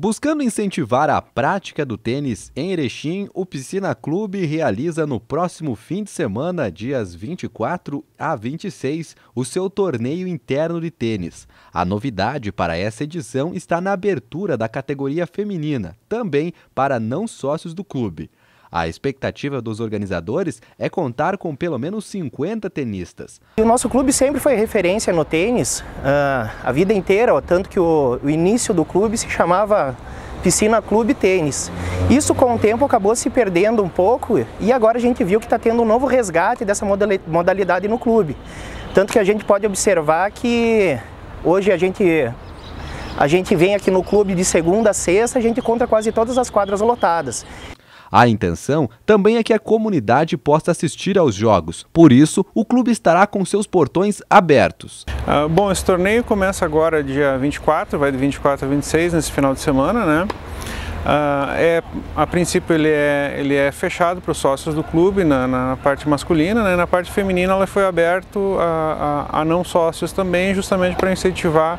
Buscando incentivar a prática do tênis em Erechim, o Piscina Clube realiza no próximo fim de semana, dias 24 a 26, o seu torneio interno de tênis. A novidade para essa edição está na abertura da categoria feminina, também para não sócios do clube. A expectativa dos organizadores é contar com pelo menos 50 tenistas. O nosso clube sempre foi referência no tênis, uh, a vida inteira, tanto que o, o início do clube se chamava Piscina Clube Tênis. Isso com o tempo acabou se perdendo um pouco e agora a gente viu que está tendo um novo resgate dessa modalidade no clube. Tanto que a gente pode observar que hoje a gente a gente vem aqui no clube de segunda a sexta, a gente conta quase todas as quadras lotadas. A intenção também é que a comunidade possa assistir aos jogos, por isso, o clube estará com seus portões abertos. Ah, bom, esse torneio começa agora dia 24, vai de 24 a 26 nesse final de semana, né? Ah, é, a princípio ele é, ele é fechado para os sócios do clube na, na parte masculina, né? na parte feminina ela foi aberto a, a, a não sócios também, justamente para incentivar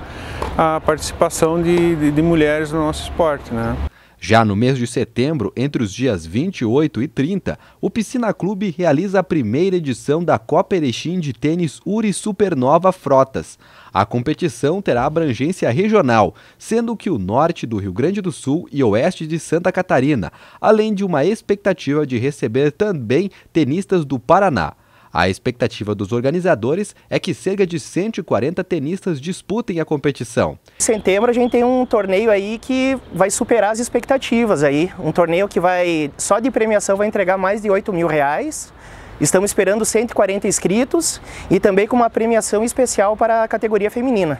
a participação de, de, de mulheres no nosso esporte. Né? Já no mês de setembro, entre os dias 28 e 30, o Piscina Clube realiza a primeira edição da Copa Erechim de Tênis Uri Supernova Frotas. A competição terá abrangência regional, sendo que o norte do Rio Grande do Sul e oeste de Santa Catarina, além de uma expectativa de receber também tenistas do Paraná. A expectativa dos organizadores é que cerca de 140 tenistas disputem a competição. Em setembro a gente tem um torneio aí que vai superar as expectativas aí, um torneio que vai só de premiação vai entregar mais de 8 mil reais. Estamos esperando 140 inscritos e também com uma premiação especial para a categoria feminina.